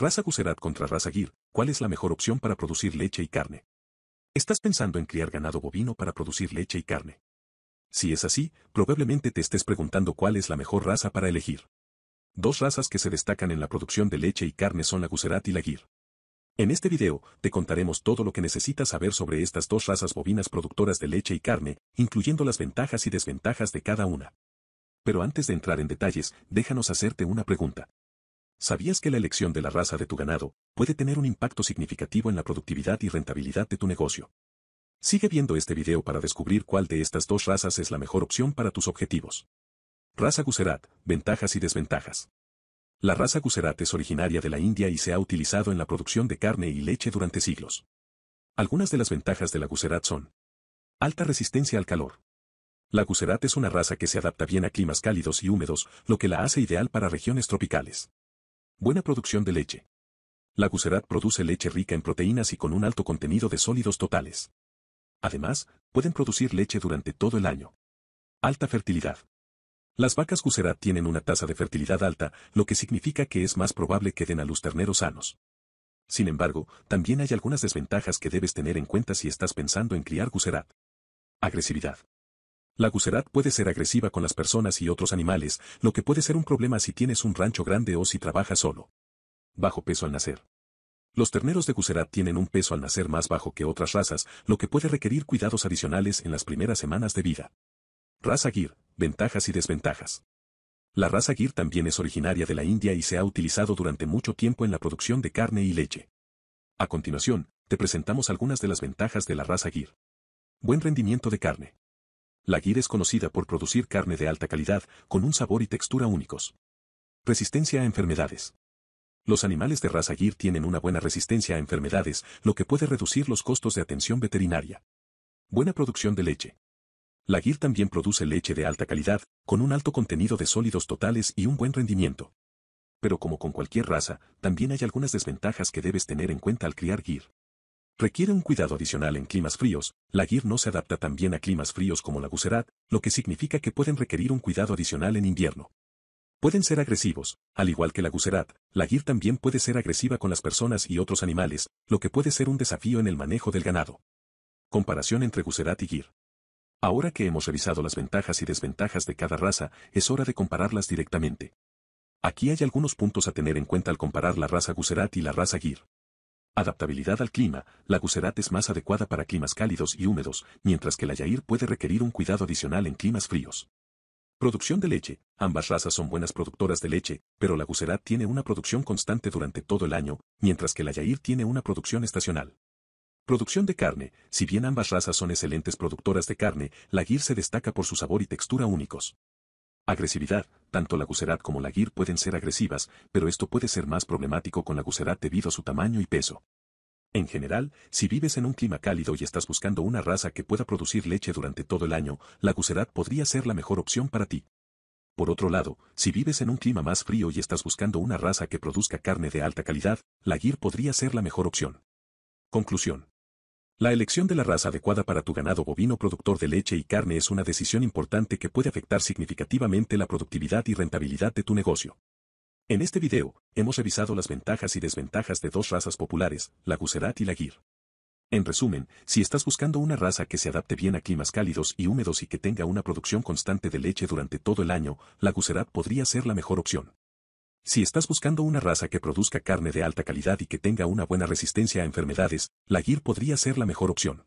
Raza gucerat contra raza guir, ¿cuál es la mejor opción para producir leche y carne? ¿Estás pensando en criar ganado bovino para producir leche y carne? Si es así, probablemente te estés preguntando cuál es la mejor raza para elegir. Dos razas que se destacan en la producción de leche y carne son la gucerat y la guir. En este video, te contaremos todo lo que necesitas saber sobre estas dos razas bovinas productoras de leche y carne, incluyendo las ventajas y desventajas de cada una. Pero antes de entrar en detalles, déjanos hacerte una pregunta. ¿Sabías que la elección de la raza de tu ganado puede tener un impacto significativo en la productividad y rentabilidad de tu negocio? Sigue viendo este video para descubrir cuál de estas dos razas es la mejor opción para tus objetivos. Raza Gucerat, ventajas y desventajas. La raza Gucerat es originaria de la India y se ha utilizado en la producción de carne y leche durante siglos. Algunas de las ventajas de la Gucerat son alta resistencia al calor. La Gucerat es una raza que se adapta bien a climas cálidos y húmedos, lo que la hace ideal para regiones tropicales. Buena producción de leche. La gucerat produce leche rica en proteínas y con un alto contenido de sólidos totales. Además, pueden producir leche durante todo el año. Alta fertilidad. Las vacas gucerat tienen una tasa de fertilidad alta, lo que significa que es más probable que den a luz terneros sanos. Sin embargo, también hay algunas desventajas que debes tener en cuenta si estás pensando en criar gucerat. Agresividad. La guserat puede ser agresiva con las personas y otros animales, lo que puede ser un problema si tienes un rancho grande o si trabajas solo. Bajo peso al nacer. Los terneros de Gusserat tienen un peso al nacer más bajo que otras razas, lo que puede requerir cuidados adicionales en las primeras semanas de vida. Raza Gir, ventajas y desventajas. La raza Gir también es originaria de la India y se ha utilizado durante mucho tiempo en la producción de carne y leche. A continuación, te presentamos algunas de las ventajas de la raza Gir. Buen rendimiento de carne. La Gir es conocida por producir carne de alta calidad, con un sabor y textura únicos. Resistencia a enfermedades. Los animales de raza guir tienen una buena resistencia a enfermedades, lo que puede reducir los costos de atención veterinaria. Buena producción de leche. La Gir también produce leche de alta calidad, con un alto contenido de sólidos totales y un buen rendimiento. Pero como con cualquier raza, también hay algunas desventajas que debes tener en cuenta al criar Gir requiere un cuidado adicional en climas fríos, la guir no se adapta tan bien a climas fríos como la gucerat, lo que significa que pueden requerir un cuidado adicional en invierno. Pueden ser agresivos, al igual que la gucerat, la guir también puede ser agresiva con las personas y otros animales, lo que puede ser un desafío en el manejo del ganado. Comparación entre gucerat y guir. Ahora que hemos revisado las ventajas y desventajas de cada raza, es hora de compararlas directamente. Aquí hay algunos puntos a tener en cuenta al comparar la raza gucerat y la raza guir. Adaptabilidad al clima, la Gucerat es más adecuada para climas cálidos y húmedos, mientras que la Yair puede requerir un cuidado adicional en climas fríos. Producción de leche. Ambas razas son buenas productoras de leche, pero la Gucerat tiene una producción constante durante todo el año, mientras que la Yair tiene una producción estacional. Producción de carne. Si bien ambas razas son excelentes productoras de carne, la Gir se destaca por su sabor y textura únicos. Agresividad tanto la Gucerat como la guir pueden ser agresivas, pero esto puede ser más problemático con la Gucerat debido a su tamaño y peso. En general, si vives en un clima cálido y estás buscando una raza que pueda producir leche durante todo el año, la Gucerat podría ser la mejor opción para ti. Por otro lado, si vives en un clima más frío y estás buscando una raza que produzca carne de alta calidad, la guir podría ser la mejor opción. Conclusión. La elección de la raza adecuada para tu ganado bovino productor de leche y carne es una decisión importante que puede afectar significativamente la productividad y rentabilidad de tu negocio. En este video, hemos revisado las ventajas y desventajas de dos razas populares, la gucerat y la Gir. En resumen, si estás buscando una raza que se adapte bien a climas cálidos y húmedos y que tenga una producción constante de leche durante todo el año, la gucerat podría ser la mejor opción. Si estás buscando una raza que produzca carne de alta calidad y que tenga una buena resistencia a enfermedades, la GIR podría ser la mejor opción.